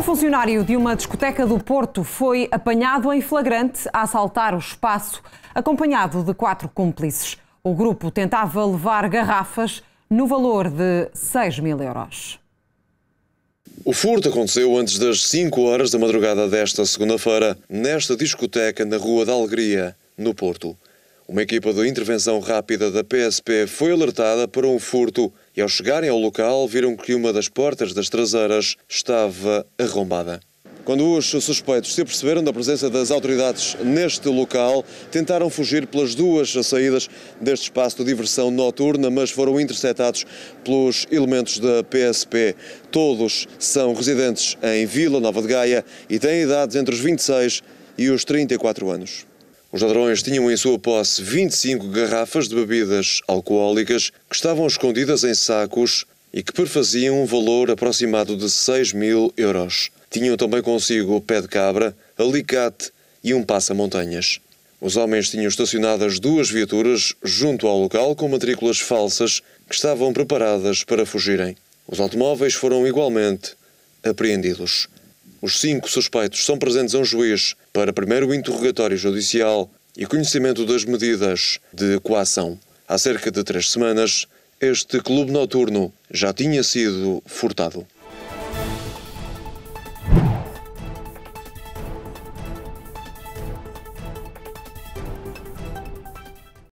Um funcionário de uma discoteca do Porto foi apanhado em flagrante a assaltar o espaço, acompanhado de quatro cúmplices. O grupo tentava levar garrafas no valor de 6 mil euros. O furto aconteceu antes das 5 horas da madrugada desta segunda-feira, nesta discoteca na Rua da Alegria, no Porto. Uma equipa de intervenção rápida da PSP foi alertada para um furto e, ao chegarem ao local, viram que uma das portas das traseiras estava arrombada. Quando os suspeitos se aperceberam da presença das autoridades neste local, tentaram fugir pelas duas saídas deste espaço de diversão noturna, mas foram interceptados pelos elementos da PSP. Todos são residentes em Vila Nova de Gaia e têm idades entre os 26 e os 34 anos. Os ladrões tinham em sua posse 25 garrafas de bebidas alcoólicas que estavam escondidas em sacos e que perfaziam um valor aproximado de 6 mil euros. Tinham também consigo pé de cabra, alicate e um passa-montanhas. Os homens tinham estacionadas duas viaturas junto ao local com matrículas falsas que estavam preparadas para fugirem. Os automóveis foram igualmente apreendidos. Os cinco suspeitos são presentes a um juiz para primeiro interrogatório judicial e conhecimento das medidas de coação. Há cerca de três semanas, este clube noturno já tinha sido furtado.